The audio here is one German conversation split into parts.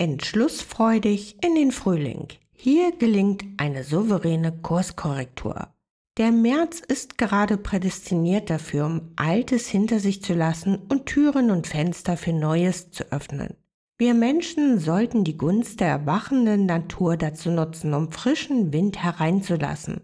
entschlussfreudig in den Frühling. Hier gelingt eine souveräne Kurskorrektur. Der März ist gerade prädestiniert dafür, um Altes hinter sich zu lassen und Türen und Fenster für Neues zu öffnen. Wir Menschen sollten die Gunst der erwachenden Natur dazu nutzen, um frischen Wind hereinzulassen.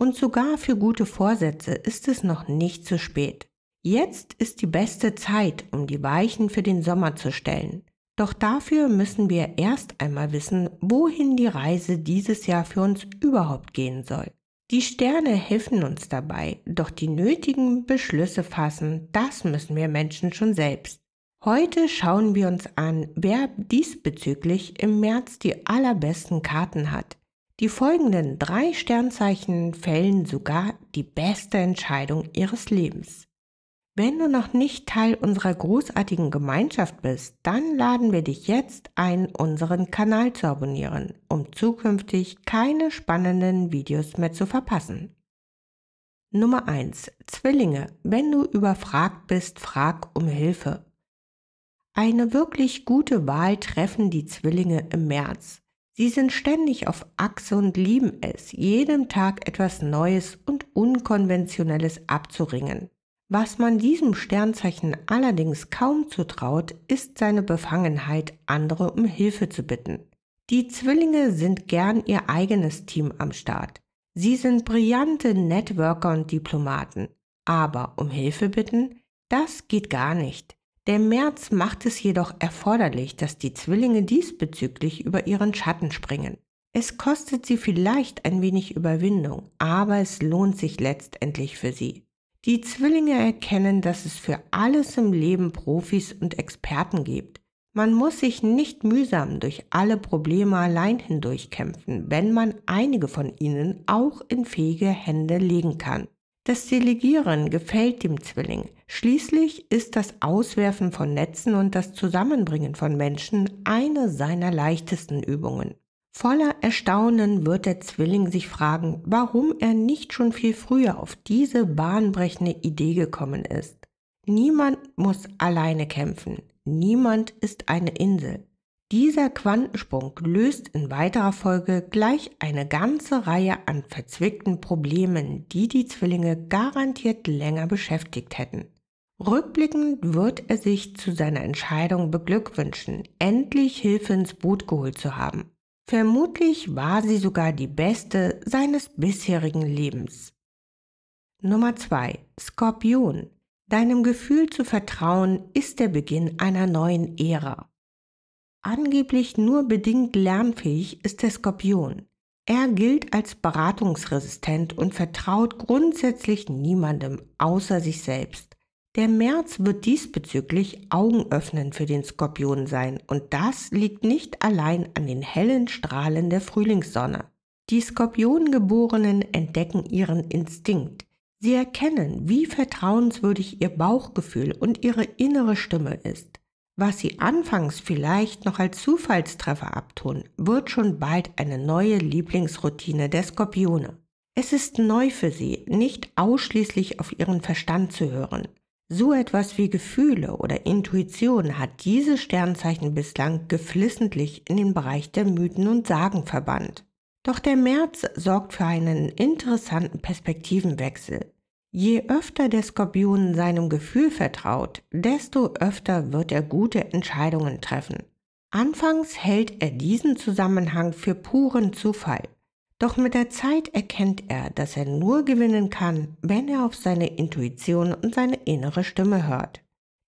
Und sogar für gute Vorsätze ist es noch nicht zu spät. Jetzt ist die beste Zeit, um die Weichen für den Sommer zu stellen. Doch dafür müssen wir erst einmal wissen, wohin die Reise dieses Jahr für uns überhaupt gehen soll. Die Sterne helfen uns dabei, doch die nötigen Beschlüsse fassen, das müssen wir Menschen schon selbst. Heute schauen wir uns an, wer diesbezüglich im März die allerbesten Karten hat. Die folgenden drei Sternzeichen fällen sogar die beste Entscheidung ihres Lebens. Wenn du noch nicht Teil unserer großartigen Gemeinschaft bist, dann laden wir dich jetzt ein, unseren Kanal zu abonnieren, um zukünftig keine spannenden Videos mehr zu verpassen. Nummer 1. Zwillinge. Wenn du überfragt bist, frag um Hilfe. Eine wirklich gute Wahl treffen die Zwillinge im März. Sie sind ständig auf Achse und lieben es, jedem Tag etwas Neues und Unkonventionelles abzuringen. Was man diesem Sternzeichen allerdings kaum zutraut, ist seine Befangenheit, andere um Hilfe zu bitten. Die Zwillinge sind gern ihr eigenes Team am Start. Sie sind brillante Networker und Diplomaten. Aber um Hilfe bitten? Das geht gar nicht. Der März macht es jedoch erforderlich, dass die Zwillinge diesbezüglich über ihren Schatten springen. Es kostet sie vielleicht ein wenig Überwindung, aber es lohnt sich letztendlich für sie. Die Zwillinge erkennen, dass es für alles im Leben Profis und Experten gibt. Man muss sich nicht mühsam durch alle Probleme allein hindurchkämpfen, wenn man einige von ihnen auch in fähige Hände legen kann. Das Delegieren gefällt dem Zwilling. Schließlich ist das Auswerfen von Netzen und das Zusammenbringen von Menschen eine seiner leichtesten Übungen. Voller Erstaunen wird der Zwilling sich fragen, warum er nicht schon viel früher auf diese bahnbrechende Idee gekommen ist. Niemand muss alleine kämpfen. Niemand ist eine Insel. Dieser Quantensprung löst in weiterer Folge gleich eine ganze Reihe an verzwickten Problemen, die die Zwillinge garantiert länger beschäftigt hätten. Rückblickend wird er sich zu seiner Entscheidung beglückwünschen, endlich Hilfe ins Boot geholt zu haben. Vermutlich war sie sogar die beste seines bisherigen Lebens. Nummer zwei: Skorpion. Deinem Gefühl zu vertrauen ist der Beginn einer neuen Ära. Angeblich nur bedingt lernfähig ist der Skorpion. Er gilt als beratungsresistent und vertraut grundsätzlich niemandem außer sich selbst. Der März wird diesbezüglich augenöffnend für den Skorpion sein und das liegt nicht allein an den hellen Strahlen der Frühlingssonne. Die Skorpiongeborenen entdecken ihren Instinkt. Sie erkennen, wie vertrauenswürdig ihr Bauchgefühl und ihre innere Stimme ist. Was sie anfangs vielleicht noch als Zufallstreffer abtun, wird schon bald eine neue Lieblingsroutine der Skorpione. Es ist neu für sie, nicht ausschließlich auf ihren Verstand zu hören. So etwas wie Gefühle oder Intuition hat dieses Sternzeichen bislang geflissentlich in den Bereich der Mythen und Sagen verbannt. Doch der März sorgt für einen interessanten Perspektivenwechsel. Je öfter der Skorpion seinem Gefühl vertraut, desto öfter wird er gute Entscheidungen treffen. Anfangs hält er diesen Zusammenhang für puren Zufall, doch mit der Zeit erkennt er, dass er nur gewinnen kann, wenn er auf seine Intuition und seine innere Stimme hört.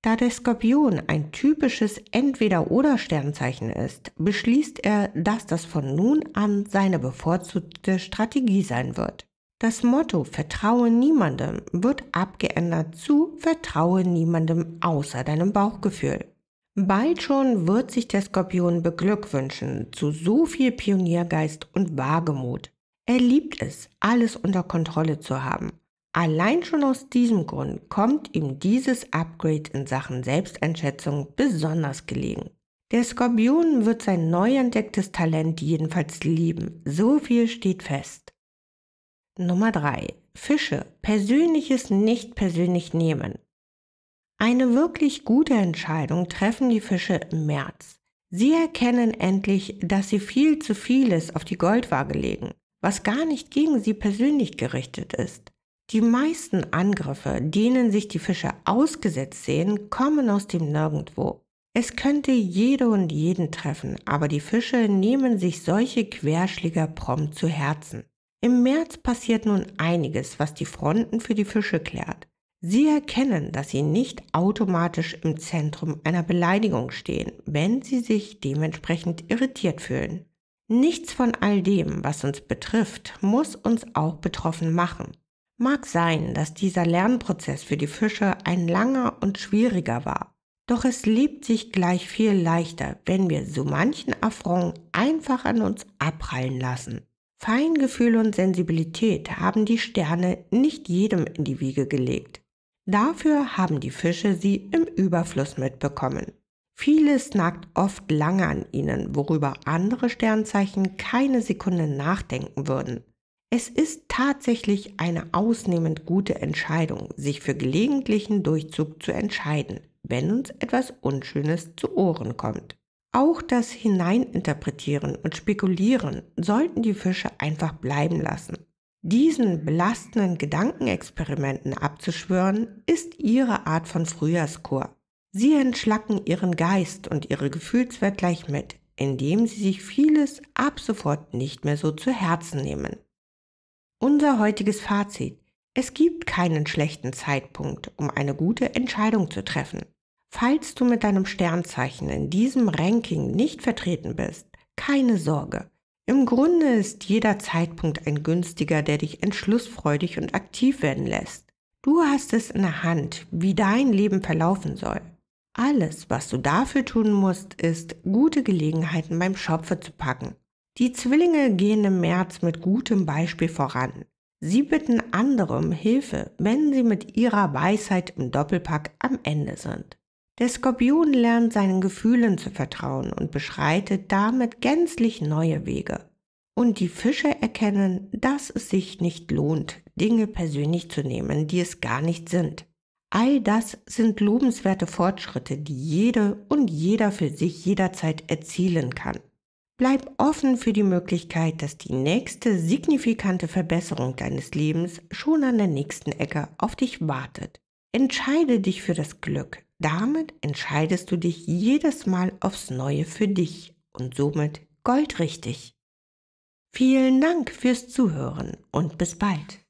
Da der Skorpion ein typisches Entweder-Oder-Sternzeichen ist, beschließt er, dass das von nun an seine bevorzugte Strategie sein wird. Das Motto Vertraue niemandem wird abgeändert zu Vertraue niemandem außer deinem Bauchgefühl. Bald schon wird sich der Skorpion beglückwünschen zu so viel Pioniergeist und Wagemut. Er liebt es, alles unter Kontrolle zu haben. Allein schon aus diesem Grund kommt ihm dieses Upgrade in Sachen Selbsteinschätzung besonders gelegen. Der Skorpion wird sein neu entdecktes Talent jedenfalls lieben, so viel steht fest. Nummer 3. Fische persönliches nicht persönlich nehmen. Eine wirklich gute Entscheidung treffen die Fische im März. Sie erkennen endlich, dass sie viel zu vieles auf die Goldwaage legen, was gar nicht gegen sie persönlich gerichtet ist. Die meisten Angriffe, denen sich die Fische ausgesetzt sehen, kommen aus dem Nirgendwo. Es könnte jede und jeden treffen, aber die Fische nehmen sich solche Querschläger prompt zu Herzen. Im März passiert nun einiges, was die Fronten für die Fische klärt. Sie erkennen, dass sie nicht automatisch im Zentrum einer Beleidigung stehen, wenn sie sich dementsprechend irritiert fühlen. Nichts von all dem, was uns betrifft, muss uns auch betroffen machen. Mag sein, dass dieser Lernprozess für die Fische ein langer und schwieriger war, doch es lebt sich gleich viel leichter, wenn wir so manchen Affront einfach an uns abprallen lassen. Feingefühl und Sensibilität haben die Sterne nicht jedem in die Wiege gelegt. Dafür haben die Fische sie im Überfluss mitbekommen. Vieles nagt oft lange an ihnen, worüber andere Sternzeichen keine Sekunde nachdenken würden. Es ist tatsächlich eine ausnehmend gute Entscheidung, sich für gelegentlichen Durchzug zu entscheiden, wenn uns etwas Unschönes zu Ohren kommt. Auch das Hineininterpretieren und Spekulieren sollten die Fische einfach bleiben lassen. Diesen belastenden Gedankenexperimenten abzuschwören, ist ihre Art von Frühjahrskur. Sie entschlacken ihren Geist und ihre Gefühlswelt gleich mit, indem sie sich vieles ab sofort nicht mehr so zu Herzen nehmen. Unser heutiges Fazit. Es gibt keinen schlechten Zeitpunkt, um eine gute Entscheidung zu treffen. Falls du mit deinem Sternzeichen in diesem Ranking nicht vertreten bist, keine Sorge. Im Grunde ist jeder Zeitpunkt ein günstiger, der dich entschlussfreudig und aktiv werden lässt. Du hast es in der Hand, wie dein Leben verlaufen soll. Alles, was du dafür tun musst, ist, gute Gelegenheiten beim Schopfe zu packen. Die Zwillinge gehen im März mit gutem Beispiel voran. Sie bitten andere um Hilfe, wenn sie mit ihrer Weisheit im Doppelpack am Ende sind. Der Skorpion lernt seinen Gefühlen zu vertrauen und beschreitet damit gänzlich neue Wege. Und die Fische erkennen, dass es sich nicht lohnt, Dinge persönlich zu nehmen, die es gar nicht sind. All das sind lobenswerte Fortschritte, die jede und jeder für sich jederzeit erzielen kann. Bleib offen für die Möglichkeit, dass die nächste signifikante Verbesserung deines Lebens schon an der nächsten Ecke auf dich wartet. Entscheide dich für das Glück, damit entscheidest du dich jedes Mal aufs Neue für dich und somit goldrichtig. Vielen Dank fürs Zuhören und bis bald.